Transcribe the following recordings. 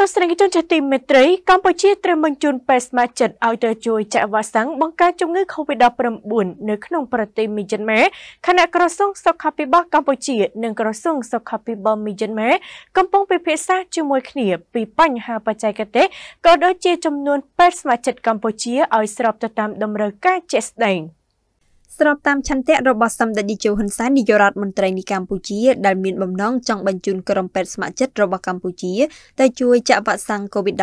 ទស្សនិកជនជាទីមេត្រីកម្ពុជាត្រៀមបញ្ជូនពេទ្យស្ម័គ្រចិត្តឲ្យទៅជួយចាក់វ៉ាក់សាំងបង្ការជំងឺ Covid-19 នៅក្នុងប្រទេសមីយ៉ាន់ម៉ែខណៈក្រសួងសុខាភិបាលកម្ពុជានិងក្រសួងសុខាភិបាលមីយ៉ាន់ម៉ែកំពុងពិភាក្សាជាមួយគ្នាពីបញ្ហាបច្ចេកទេសក៏ដូចជាចំនួនពេទ្យស្ម័គ្រចិត្តកម្ពុជាឲ្យស្របទៅតាមតម្រូវការជាក់ស្ដែង។ស្របតាមឆន្ទៈរបស់សម្ដេចតេជោហ៊ុនសែននាយករដ្ឋមន្ត្រីនៃកម្ពុជា ដែលមានបំណងចង់បញ្ជូនក្រុមពេទ្យស្ម័គ្រចិត្តរបស់កម្ពុជាទៅជួយចាក់វ៉ាក់សាំង COVID-19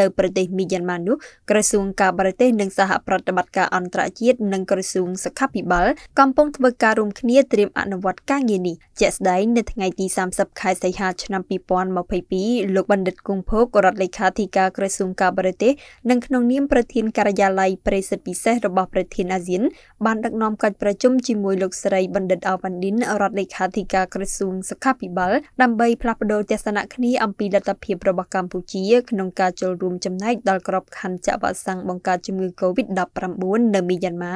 នៅប្រទេសមីយ៉ាន់ម៉ានោះក្រសួងការបរទេសនិងសហប្រតិបត្តិការអន្តរជាតិនិងក្រសួងសុខាភិបាលកំពុងធ្វើការរួមគ្នាត្រៀមអនុវត្តការងារនេះជាក់ស្ដែងនៅថ្ងៃទី30ខែសីហាឆ្នាំ2022លោកបណ្ឌិតគង់ភោគរដ្ឋលេខាធិការក្រសួងការបរទេសនិងក្នុងនាមប្រធានការិយាល័យប្រេសិតពិសេសរបស់ប្រធានអាស៊ាន បានដឹកដឹកនាំកិច្ចប្រជុំជាមួយលោកស្រីបណ្ឌិតអវ៉ាន់ឌិនរដ្ឋលេខាធិការក្រសួងសុខាភិបាលដើម្បីផ្លាស់ប្តូរទស្សនៈគ្នាអំពីលទ្ធភាពរបស់កម្ពុជា ក្នុងការចូលរួមចំណែកដល់ក្របខ័ណ្ឌចាក់វ៉ាក់សាំងបង្ការជំងឺ Covid-19 នៅមីយ៉ាន់ម៉ា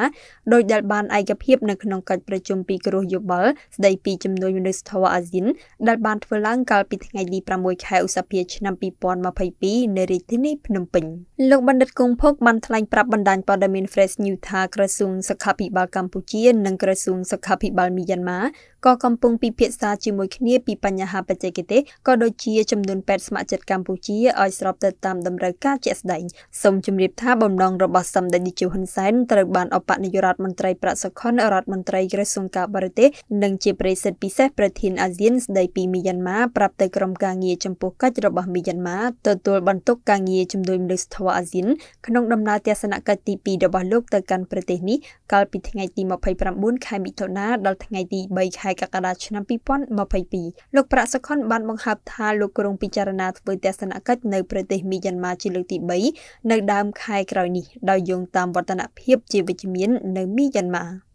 ដោយដែលបានឯកភាព នៅក្នុងកិច្ចប្រជុំពីគ្រោះយោបល់ស្ដីពីជំនួយមនុស្សធម៌អាស៊ានដែលបានធ្វើឡើង កាលពីថ្ងៃទី6ខែឧសភាឆ្នាំ2022នៅរាជធានីភ្នំពេញលោកបណ្ឌិតគង់ភុកបានថ្លែងប្រាប់បណ្ដាញព័ត៌មាន Fresh News ថាក្រសួងសុខាភិបាលបាលកម្ពុជានិងក្រសួងសុខាភិបាលមីយ៉ាន់ម៉ាក៏កំពុងពិភាក្សាជាមួយគ្នាពីបញ្ហាបច្ចេកទេសក៏ដូចជាចំនួនពេទ្យស្ម័គ្រចិត្តកម្ពុជាឲ្យស្របទៅតាមតម្រូវការជាក់ស្ដែងសូមជម្រាបថាបំណងរបស់សម្ដេចនាយកហ៊ុនសែនត្រូវបានអបនាយករដ្ឋមន្ត្រីប្រាក់សុខុនរដ្ឋមន្ត្រីក្រសួងការបរទេសនិងជាប្រេសិតពិសេសប្រធានអាស៊ានស្ដីពីមីយ៉ាន់ម៉ាប្រាប់ទៅក្រុមការងារចំពោះកិច្ចរបស់មីយ៉ាន់ម៉ាទទួលបន្ទុកការងារជំនួយមនុស្សធម៌អាស៊ានក្នុងដំណើរទស្សនកិច្ចទី2របស់លោកទៅកាន់ប្រទេសនេះកាលពីថ្ងៃទី29ខែមិថុនាដល់ថ្ងៃទី3ខែកក្កដាឆ្នាំ2022លោកប្រាក់សុខុន បានបង្ហើបថាលោកក្រុងពិចារណាធ្វើទស្សនកិច្ចនៅប្រទេសមីយ៉ាន់ម៉ាជាលើកទី3នៅដើម ខែក្រោយនេះ ដោយយោងតាមវឌ្ឍនភាព ជាវិជ្ជមាននៅមីយ៉ាន់ម៉ា